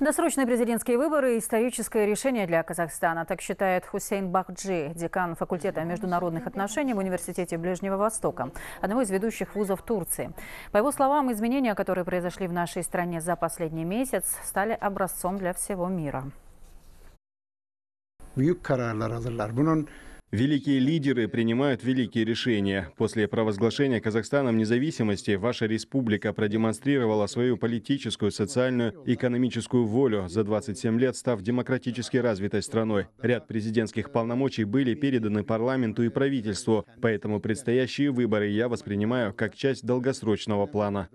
Досрочные президентские выборы – историческое решение для Казахстана, так считает Хусейн Бахджи, декан факультета международных отношений в Университете Ближнего Востока, одного из ведущих вузов Турции. По его словам, изменения, которые произошли в нашей стране за последний месяц, стали образцом для всего мира. Великие лидеры принимают великие решения. После провозглашения Казахстаном независимости ваша республика продемонстрировала свою политическую, социальную, экономическую волю за 27 лет, став демократически развитой страной. Ряд президентских полномочий были переданы парламенту и правительству, поэтому предстоящие выборы я воспринимаю как часть долгосрочного плана.